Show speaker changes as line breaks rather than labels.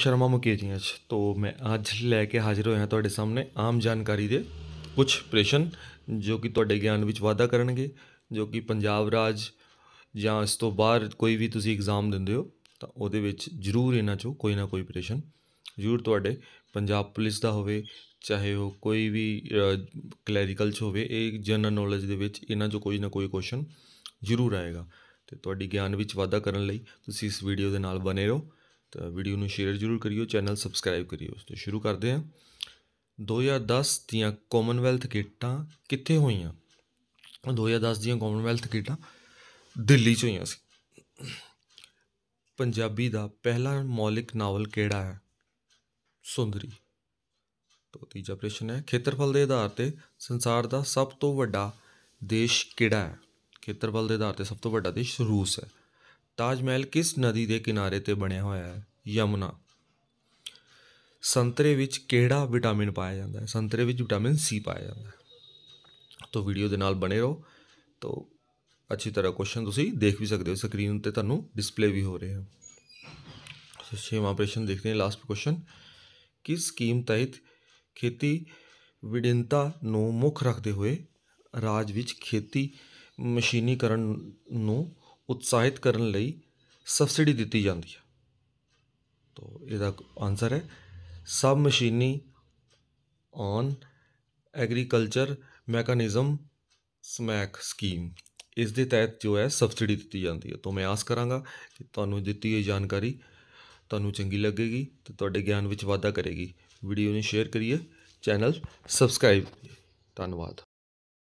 ਸ਼ਰਮਾ ਮੁਕੇ ਜੀ ਅੱਜ ਤੋਂ ਮੈਂ ਅੱਜ ਲੈ ਕੇ ਹਾਜ਼ਰ ਹੋਇਆ ਹਾਂ ਤੁਹਾਡੇ ਸਾਹਮਣੇ ਆਮ ਜਾਣਕਾਰੀ ਦੇ ਕੁਝ ਪ੍ਰਸ਼ਨ ਜੋ ਕਿ ਤੁਹਾਡੇ ਗਿਆਨ ਵਿੱਚ ਵਾਧਾ ਕਰਨਗੇ ਜੋ ਕਿ ਪੰਜਾਬ ਰਾਜ ਜਾਂ ਇਸ ਤੋਂ ਬਾਹਰ ਕੋਈ ਵੀ ਤੁਸੀਂ ਐਗਜ਼ਾਮ ਦਿੰਦੇ ਹੋ ਤਾਂ ਉਹਦੇ ਵਿੱਚ ਜ਼ਰੂਰ ਇਹਨਾਂ ਚੋਂ ਕੋਈ ਨਾ ਕੋਈ ਪ੍ਰਸ਼ਨ ਜ਼ਰੂਰ ਤੁਹਾਡੇ ਪੰਜਾਬ ਪੁਲਿਸ ਦਾ ਹੋਵੇ ਚਾਹੇ ਉਹ ਕੋਈ ਵੀ ਕਲੈਰੀਕਲ ਚ ਹੋਵੇ ਇਹ ਜਨਰਲ ਨੌਲੇਜ ਦੇ ਵਿੱਚ ਇਹਨਾਂ ਚੋਂ ਕੋਈ ਨਾ ਕੋਈ ਕੁਐਸਚਨ ਜ਼ਰੂਰ ਆਏਗਾ ਤੇ ਤੁਹਾਡੀ ਗਿਆਨ ਵਿੱਚ ਵਾਧਾ ਕਰਨ ਲਈ ਤੁਸੀਂ ਇਸ ਵੀਡੀਓ ਦੇ ਨਾਲ ਬਨੇ ਰਹੋ ਤਾਂ ਵੀਡੀਓ ਨੂੰ ਸ਼ੇਅਰ ਜ਼ਰੂਰ ਕਰਿਓ ਚੈਨਲ ਸਬਸਕ੍ਰਾਈਬ ਕਰਿਓ ਤੋਂ ਸ਼ੁਰੂ ਕਰਦੇ ਹਾਂ 2010 ਦੀਆਂ ਕਾਮਨਵੈਲਥ ਗੇਟਾਂ ਕਿੱਥੇ ਹੋਈਆਂ 2010 ਦੀਆਂ ਕਾਮਨਵੈਲਥ ਗੇਟਾਂ ਦਿੱਲੀ 'ਚ ਹੋਈਆਂ ਸੀ ਪੰਜਾਬੀ ਦਾ ਪਹਿਲਾ ਮੌਲਿਕ ਨਾਵਲ ਕਿਹੜਾ ਹੈ ਸੁੰਦਰੀ ਤੋਂ ਤੀਜਾ ਪ੍ਰਸ਼ਨ ਹੈ ਖੇਤਰਫਲ ਦੇ ਆਧਾਰ ਤੇ ਸੰਸਾਰ ਦਾ ਸਭ ਤੋਂ ਵੱਡਾ ਦੇਸ਼ ਕਿਹੜਾ ਹੈ ਖੇਤਰਫਲ ਦੇ ਆਧਾਰ ਤੇ ਸਭ ਤੋਂ ਵੱਡਾ ਦੇਸ਼ ਰੂਸ ਹੈ ਤਾਜ ਮਹਿਲ ਕਿਸ ਨਦੀ ਦੇ ਕਿਨਾਰੇ ਤੇ ਬਣਿਆ ਹੋਇਆ ਹੈ ਯਮੁਨਾ ਸੰਤਰੇ ਵਿੱਚ ਕਿਹੜਾ ਵਿਟਾਮਿਨ ਪਾਇਆ ਜਾਂਦਾ ਹੈ ਸੰਤਰੇ ਵਿੱਚ ਵਿਟਾਮਿਨ ਸੀ ਪਾਇਆ ਜਾਂਦਾ ਹੈ ਤੋਂ ਵੀਡੀਓ ਦੇ ਨਾਲ ਬਣੇ ਰਹੋ ਤੋਂ ਅੱਛੀ ਤਰ੍ਹਾਂ ਕੁਐਸਚਨ ਤੁਸੀਂ ਦੇਖ ਵੀ ਸਕਦੇ ਹੋ ਸਕਰੀਨ ਉੱਤੇ ਤੁਹਾਨੂੰ ਡਿਸਪਲੇ ਵੀ ਹੋ ਰਹੇ ਹਨ ਸੋ ਛੇਵਾਂ ਪ੍ਰਸ਼ਨ ਦੇਖਦੇ ਹਾਂ ਲਾਸਟ ਕੁਐਸਚਨ ਕਿਸ ਸਕੀਮ ਤਹਿਤ ਖੇਤੀ ਵਿਡਿੰਤਾ ਨੂੰ ਮੁੱਖ ਰੱਖਦੇ ਹੋਏ ਰਾਜ ਵਿੱਚ ਖੇਤੀ ਮਸ਼ੀਨੀਕਰਨ ਨੂੰ ਉਤਸ਼ਾਹਿਤ ਕਰਨ ਲਈ ਸਬਸਿਡੀ ਦਿੱਤੀ ਜਾਂਦੀ ਹੈ ਤੋਂ ਇਹਦਾ ਆਨਸਰ ਹੈ sub mission on agriculture mechanism smack scheme ਇਸ ਦੇ ਤਹਿਤ ਜੋ ਹੈ ਸਬਸਿਡੀ ਦਿੱਤੀ ਜਾਂਦੀ ਹੈ ਤੋਂ ਮੈਂ ਆਸ ਕਰਾਂਗਾ ਕਿ ਤੁਹਾਨੂੰ ਦਿੱਤੀ ਇਹ ਜਾਣਕਾਰੀ ਤੁਹਾਨੂੰ ਚੰਗੀ ਲੱਗੇਗੀ ਤੇ ਤੁਹਾਡੇ ਗਿਆਨ ਵਿੱਚ ਵਾਧਾ ਕਰੇਗੀ ਵੀਡੀਓ ਨੂੰ ਸ਼ੇਅਰ ਕਰੀਏ ਚੈਨਲ ਸਬਸਕ੍ਰਾਈਬ ਧੰਨਵਾਦ